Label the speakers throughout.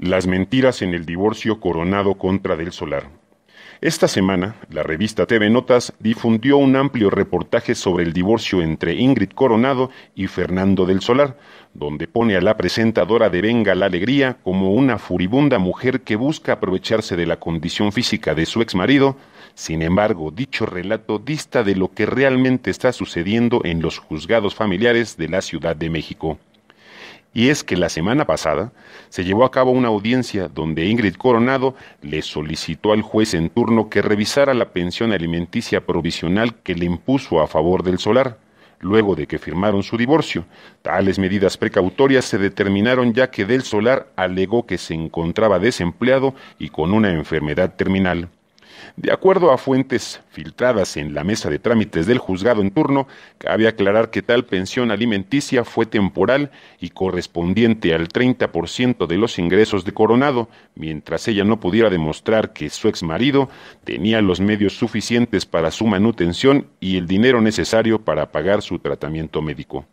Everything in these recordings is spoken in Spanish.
Speaker 1: Las mentiras en el divorcio coronado contra Del Solar. Esta semana, la revista TV Notas difundió un amplio reportaje sobre el divorcio entre Ingrid Coronado y Fernando del Solar, donde pone a la presentadora de Venga la Alegría como una furibunda mujer que busca aprovecharse de la condición física de su exmarido. Sin embargo, dicho relato dista de lo que realmente está sucediendo en los juzgados familiares de la Ciudad de México. Y es que la semana pasada se llevó a cabo una audiencia donde Ingrid Coronado le solicitó al juez en turno que revisara la pensión alimenticia provisional que le impuso a favor del solar luego de que firmaron su divorcio. Tales medidas precautorias se determinaron ya que Del Solar alegó que se encontraba desempleado y con una enfermedad terminal. De acuerdo a fuentes filtradas en la mesa de trámites del juzgado en turno, cabe aclarar que tal pensión alimenticia fue temporal y correspondiente al 30% de los ingresos de Coronado, mientras ella no pudiera demostrar que su exmarido tenía los medios suficientes para su manutención y el dinero necesario para pagar su tratamiento médico.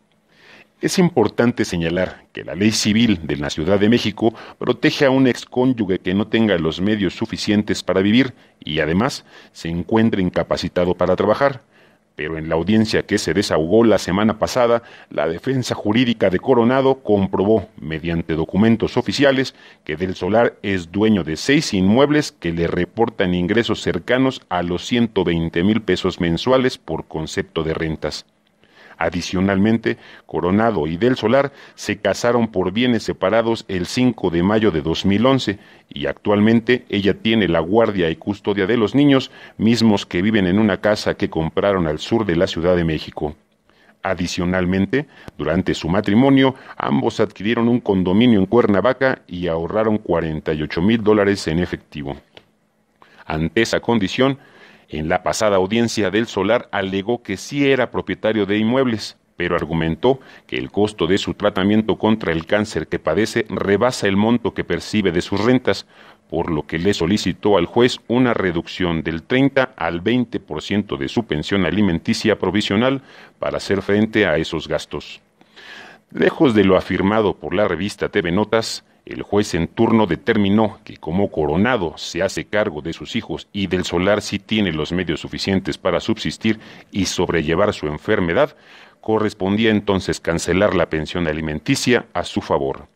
Speaker 1: Es importante señalar que la ley civil de la Ciudad de México protege a un excónyuge que no tenga los medios suficientes para vivir y además se encuentre incapacitado para trabajar. Pero en la audiencia que se desahogó la semana pasada, la defensa jurídica de Coronado comprobó, mediante documentos oficiales, que Del Solar es dueño de seis inmuebles que le reportan ingresos cercanos a los 120 mil pesos mensuales por concepto de rentas. Adicionalmente, Coronado y Del Solar se casaron por bienes separados el 5 de mayo de 2011 y actualmente ella tiene la guardia y custodia de los niños, mismos que viven en una casa que compraron al sur de la Ciudad de México. Adicionalmente, durante su matrimonio, ambos adquirieron un condominio en Cuernavaca y ahorraron 48 mil dólares en efectivo. Ante esa condición, en la pasada audiencia del solar alegó que sí era propietario de inmuebles, pero argumentó que el costo de su tratamiento contra el cáncer que padece rebasa el monto que percibe de sus rentas, por lo que le solicitó al juez una reducción del 30 al 20% de su pensión alimenticia provisional para hacer frente a esos gastos. Lejos de lo afirmado por la revista TV Notas, el juez en turno determinó que como Coronado se hace cargo de sus hijos y del solar si tiene los medios suficientes para subsistir y sobrellevar su enfermedad, correspondía entonces cancelar la pensión alimenticia a su favor.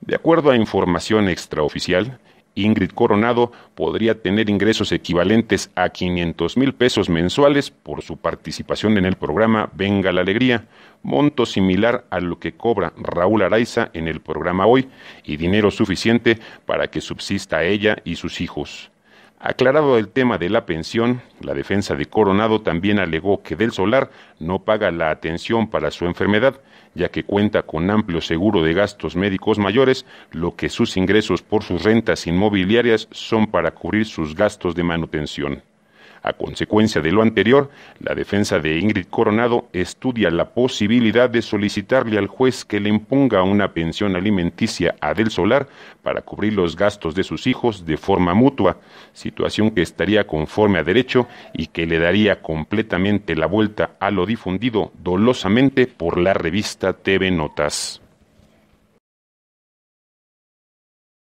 Speaker 1: De acuerdo a información extraoficial, Ingrid Coronado podría tener ingresos equivalentes a 500 mil pesos mensuales por su participación en el programa Venga la Alegría, monto similar a lo que cobra Raúl Araiza en el programa Hoy y dinero suficiente para que subsista ella y sus hijos. Aclarado el tema de la pensión, la defensa de Coronado también alegó que Del Solar no paga la atención para su enfermedad, ya que cuenta con amplio seguro de gastos médicos mayores, lo que sus ingresos por sus rentas inmobiliarias son para cubrir sus gastos de manutención. A consecuencia de lo anterior, la defensa de Ingrid Coronado estudia la posibilidad de solicitarle al juez que le imponga una pensión alimenticia a Del Solar para cubrir los gastos de sus hijos de forma mutua, situación que estaría conforme a derecho y que le daría completamente la vuelta a lo difundido dolosamente por la revista TV Notas.